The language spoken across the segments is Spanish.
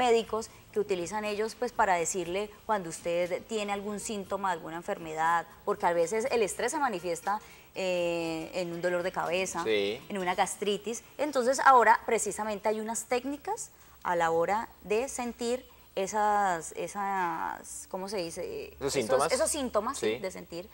médicos que utilizan ellos pues para decirle cuando usted tiene algún síntoma, alguna enfermedad, porque a veces el estrés se manifiesta eh, en un dolor de cabeza, en una gastritis. Entonces ahora precisamente hay unas técnicas a la hora de sentir esas, esas ¿cómo se dice? esos síntomas. Esos síntomas de sentir.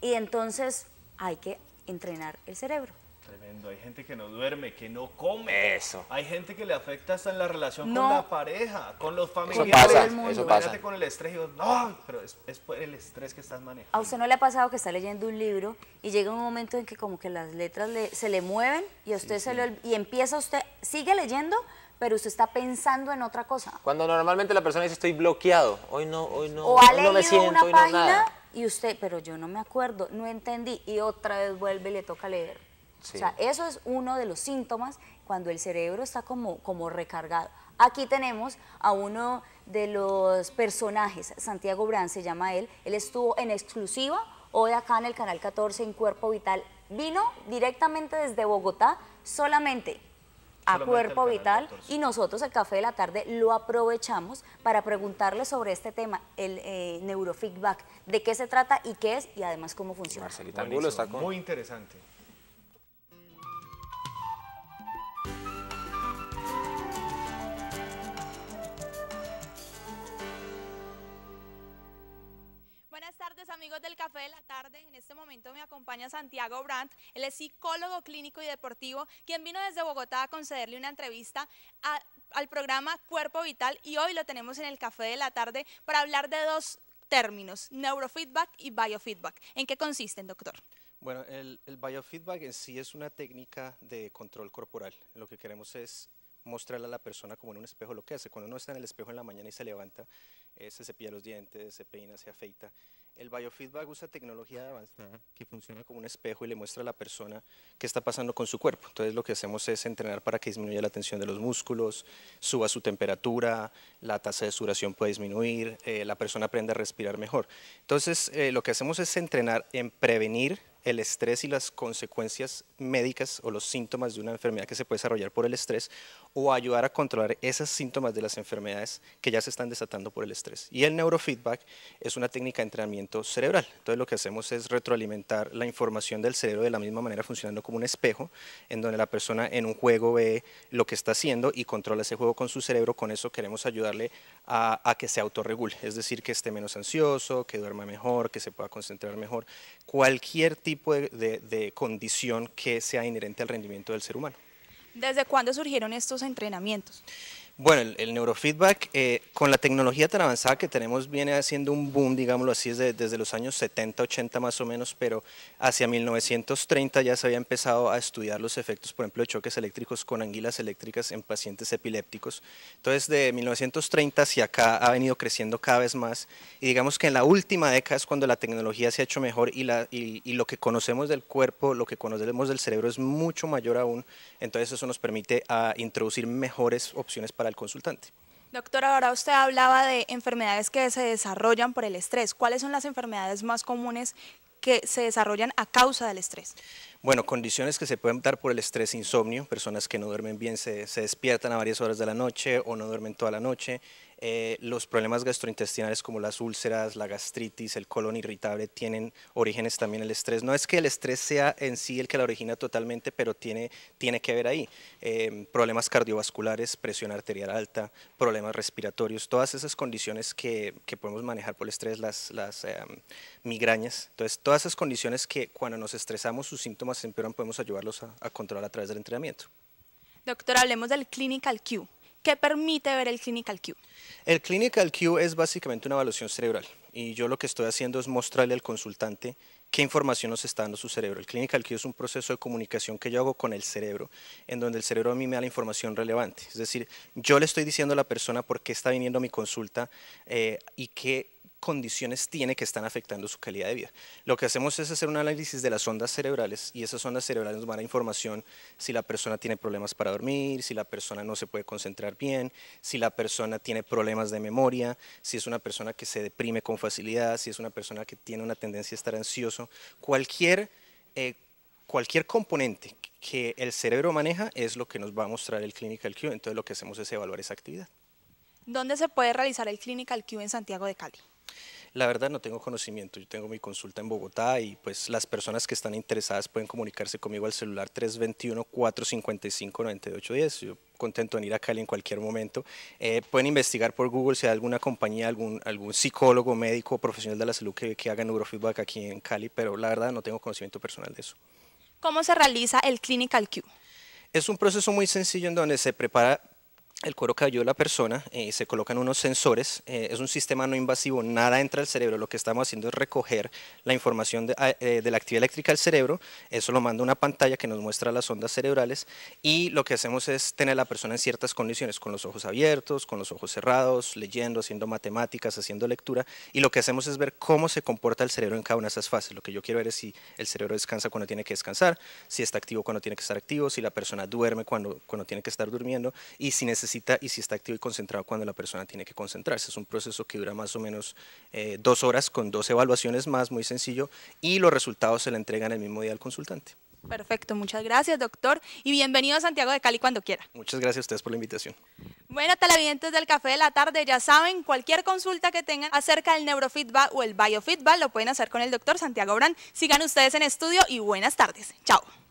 Y entonces hay que entrenar el cerebro. Tremendo, hay gente que no duerme, que no come. Eso. Hay gente que le afecta hasta en la relación con la pareja, con los familiares. Eso pasa, eso pasa. con el estrés y no, pero es, es, el estrés que estás manejando. ¿A usted no le ha pasado que está leyendo un libro y llega un momento en que como que las letras se le mueven y usted se le y empieza usted, sigue leyendo, pero usted está pensando en otra cosa. Cuando normalmente la persona dice estoy bloqueado, hoy no, hoy no, hoy no me siento, una Y usted, pero yo no me acuerdo, no entendí, y otra vez vuelve y le toca leer. O sea, eso es uno de los síntomas cuando el cerebro está como, recargado. Aquí tenemos a uno de los personajes, Santiago Brand se llama él, él estuvo en exclusiva hoy acá en el Canal 14 en Cuerpo Vital, vino directamente desde Bogotá solamente a Cuerpo Vital y nosotros el Café de la Tarde lo aprovechamos para preguntarle sobre este tema, el eh, neurofeedback, de qué se trata y qué es y además cómo funciona. Marcelita está Muy interesante. de la tarde. En este momento me acompaña Santiago Brandt, él es psicólogo clínico y deportivo, quien vino desde Bogotá a concederle una entrevista al programa Cuerpo Vital y hoy lo tenemos en el Café de la Tarde para hablar de dos términos, neurofeedback y biofeedback. ¿En qué consisten, doctor? Bueno, el, biofeedback en sí es una técnica de control corporal. Lo que queremos es mostrarle a la persona como en un espejo lo que hace. Cuando uno está en el espejo en la mañana y se levanta, eh, se cepilla los dientes, se peina, se afeita, el biofeedback usa tecnología avanzada que funciona como un espejo y le muestra a la persona qué está pasando con su cuerpo. Entonces lo que hacemos es entrenar para que disminuya la tensión de los músculos, suba su temperatura, la tasa de suración puede disminuir, eh, la persona aprende a respirar mejor. Entonces eh, lo que hacemos es entrenar en prevenir el estrés y las consecuencias médicas o los síntomas de una enfermedad que se puede desarrollar por el estrés o ayudar a controlar esos síntomas de las enfermedades que ya se están desatando por el estrés. Y el neurofeedback es una técnica de entrenamiento cerebral. Entonces lo que hacemos es retroalimentar la información del cerebro de la misma manera funcionando como un espejo en donde la persona en un juego ve lo que está haciendo y controla ese juego con su cerebro. Con eso queremos ayudarle a, que se autorregule, es decir, que esté menos ansioso, que duerma mejor, que se pueda concentrar mejor. Cualquier tipo tipo de, de condición que sea inherente al rendimiento del ser humano. ¿Desde cuándo surgieron estos entrenamientos? Bueno, el, neurofeedback, eh, con la tecnología tan avanzada que tenemos, viene haciendo un boom, digámoslo así, desde, desde, los años 70, 80 más o menos, pero hacia 1930 ya se había empezado a estudiar los efectos, por ejemplo, de choques eléctricos con anguilas eléctricas en pacientes epilépticos. Entonces, de 1930 hacia acá ha venido creciendo cada vez más, y digamos que en la última década es cuando la tecnología se ha hecho mejor y, la, lo que conocemos del cuerpo, lo que conocemos del cerebro es mucho mayor aún, entonces eso nos permite a, ah, introducir mejores opciones para para consultante. Doctora, ahora usted hablaba de enfermedades que se desarrollan por el estrés. ¿Cuáles son las enfermedades más comunes que se desarrollan a causa del estrés? Bueno, condiciones que se pueden dar por el estrés, insomnio, personas que no duermen bien, se, se, despiertan a varias horas de la noche o no duermen toda la noche, eh, los problemas gastrointestinales como las úlceras, la gastritis, el colon irritable tienen orígenes también el estrés. No es que el estrés sea en sí el que la origina totalmente, pero tiene, tiene que ver ahí. Em, problemas cardiovasculares, presión arterial alta, problemas respiratorios, todas esas condiciones que, que podemos manejar por el estrés, las, las em, migrañas. Entonces, todas esas condiciones que cuando nos estresamos sus síntomas empeoran, podemos ayudarlos a, a controlar a través del entrenamiento. Doctor, hablemos del Clinical Q. ¿Qué permite ver el Clinical Q? El Clinical Q es básicamente una evaluación cerebral y yo lo que estoy haciendo es mostrarle al consultante qué información nos está dando su cerebro. El Clinical Q es un proceso de comunicación que yo hago con el cerebro, en donde el cerebro a mí me da la información relevante. Es decir, yo le estoy diciendo a la persona por qué está viniendo a mi consulta eh, y qué condiciones tiene que están afectando su calidad de vida. Lo que hacemos es hacer un análisis de las ondas cerebrales y esas ondas cerebrales nos van a información si la persona tiene problemas para dormir, si la persona no se puede concentrar bien, si la persona tiene problemas de memoria, si es una persona que se deprime con facilidad, si es una persona que tiene una tendencia a estar ansioso. Cualquier, eh, cualquier componente que el cerebro maneja es lo que nos va a mostrar el Clinical Q, entonces lo que hacemos es evaluar esa actividad. ¿Dónde se puede realizar el Clinical Q en Santiago de Cali? La verdad no tengo conocimiento, yo tengo mi consulta en Bogotá y pues las personas que están interesadas pueden comunicarse conmigo al celular 321-455-9810. Yo contento en ir a Cali en cualquier momento. Eh, pueden investigar por Google si hay alguna compañía, algún, algún psicólogo, médico, o profesional de la salud que, que haga neurofeedback aquí en Cali, pero la verdad no tengo conocimiento personal de eso. ¿Cómo se realiza el Clinical Q? Es un proceso muy sencillo en donde se prepara el cuero cayó de la persona, eh, se colocan unos sensores, eh, es un sistema no invasivo, nada entra al cerebro, lo que estamos haciendo es recoger la información de, ah, eh, la actividad eléctrica del cerebro, eso lo manda una pantalla que nos muestra las ondas cerebrales y lo que hacemos es tener a la persona en ciertas condiciones, con los ojos abiertos, con los ojos cerrados, leyendo, haciendo matemáticas, haciendo lectura y lo que hacemos es ver cómo se comporta el cerebro en cada una de esas fases, lo que yo quiero ver es si el cerebro descansa cuando tiene que descansar, si está activo cuando tiene que estar activo, si la persona duerme cuando, cuando tiene que estar durmiendo y si necesita y si está activo y concentrado cuando la persona tiene que concentrarse. Es un proceso que dura más o menos eh, dos horas con dos evaluaciones más, muy sencillo, y los resultados se le entregan el mismo día al consultante. Perfecto, muchas gracias doctor y bienvenido a Santiago de Cali cuando quiera. Muchas gracias a ustedes por la invitación. Bueno, televidentes del Café de la Tarde, ya saben, cualquier consulta que tengan acerca del neurofeedback o el biofeedback lo pueden hacer con el doctor Santiago Brand. Sigan ustedes en estudio y buenas tardes. Chao.